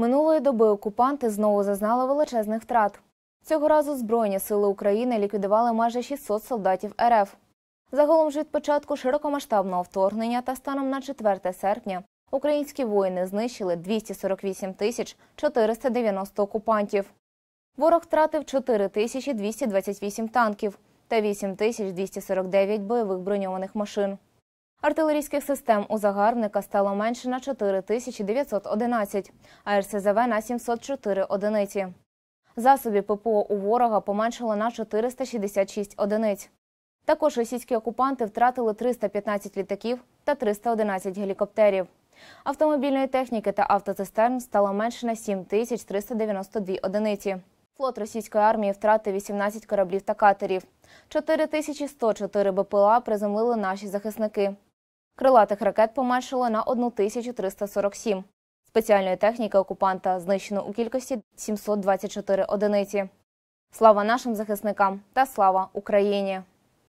Минулої доби окупанти знову зазнали величезних втрат. Цього разу Збройні сили України ліквідували майже 600 солдатів РФ. Загалом ж від початку широкомасштабного вторгнення та станом на 4 серпня українські воїни знищили 248 тисяч 490 окупантів. Ворог втратив тисячі 4228 танків та тисяч 8249 бойових броньованих машин. Артилерійських систем у загарбника стало менше на 4911, а РСЗВ на 704 одиниці. Засоби ППО у ворога поменшало на 466 одиниць. Також російські окупанти втратили 315 літаків та 311 гелікоптерів. Автомобільної техніки та автоцистерн стало менше на 7392 одиниці. Флот російської армії втратив 18 кораблів та катерів. 4104 БПЛА приземлили наші захисники. Крилатих ракет поменшили на 1347. Спеціальної техніки окупанта знищено у кількості 724 одиниці. Слава нашим захисникам та слава Україні.